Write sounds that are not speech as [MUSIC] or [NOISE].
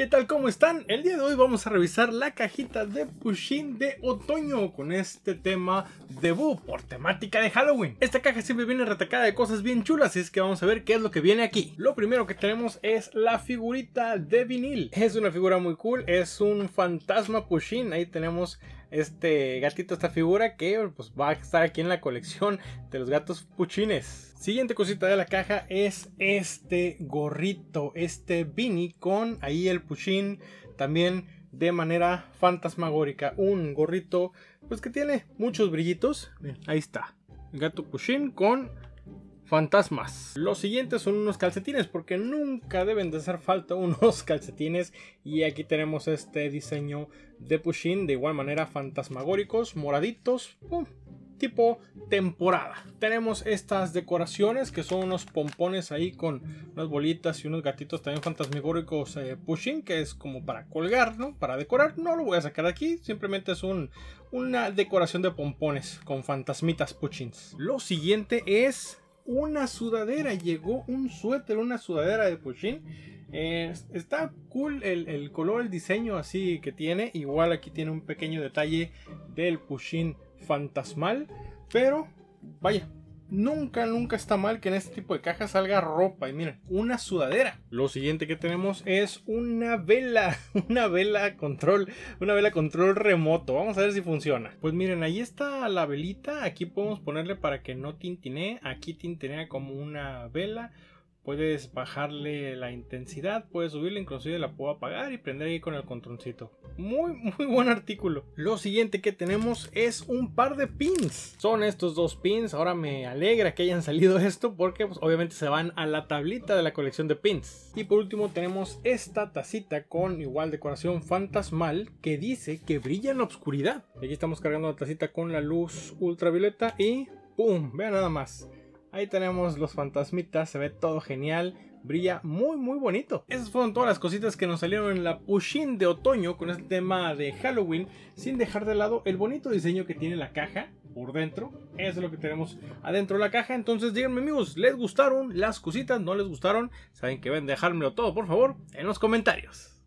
¿Qué tal? ¿Cómo están? El día de hoy vamos a revisar la cajita de Pushin de otoño con este tema debut por temática de Halloween. Esta caja siempre viene retacada de cosas bien chulas, así es que vamos a ver qué es lo que viene aquí. Lo primero que tenemos es la figurita de vinil. Es una figura muy cool, es un fantasma Pushin, ahí tenemos este gatito, esta figura que pues, va a estar aquí en la colección de los gatos puchines. Siguiente cosita de la caja es este gorrito, este Vini con ahí el puchín también de manera fantasmagórica. Un gorrito pues que tiene muchos brillitos. ahí está. El gato puchín con fantasmas. Los siguientes son unos calcetines, porque nunca deben de hacer falta unos [LAUGHS] calcetines. Y aquí tenemos este diseño de Pushin, de igual manera fantasmagóricos, moraditos, tipo temporada. Tenemos estas decoraciones que son unos pompones ahí con unas bolitas y unos gatitos también fantasmagóricos eh, Pushin, que es como para colgar, ¿no? Para decorar. No lo voy a sacar aquí, simplemente es un, una decoración de pompones con fantasmitas Pushins. Lo siguiente es una sudadera, llegó un suéter, una sudadera de Pushin. Eh, está cool el, el, color, el diseño así que tiene. Igual aquí tiene un pequeño detalle del Pushin fantasmal. Pero, vaya, nunca, nunca está mal que en este tipo de caja salga ropa. Y miren, una sudadera. Lo siguiente que tenemos es una vela. [LAUGHS] Una vela control. Una vela control remoto. Vamos a ver si funciona. Pues miren, ahí está la velita. Aquí podemos ponerle para que no tintinee. Aquí tintinea como una vela. Puedes bajarle la intensidad, puedes subirla, inclusive la puedo apagar y prender ahí con el controlcito Muy, [LAUGHS] muy buen artículo. Lo siguiente que tenemos es un par de pins. Son estos dos pins. Ahora me alegra que hayan salido [LAUGHS] esto porque pues, obviamente se van a la tablita de la colección de pins. Y por último tenemos esta tacita con igual decoración fantasmal que dice que brilla en la oscuridad. Aquí estamos cargando la tacita con la luz ultravioleta y ¡pum! Vean nada más. Ahí tenemos los fantasmitas, se ve todo genial, brilla muy muy bonito. Esas fueron todas las cositas que nos salieron en la Pushin de otoño con este tema de Halloween, sin dejar de lado el bonito diseño que tiene la caja por dentro. Eso es lo que tenemos adentro de la caja. Entonces díganme amigos, ¿les gustaron las cositas? ¿No les gustaron? Saben que ven, dejármelo todo por favor en los comentarios.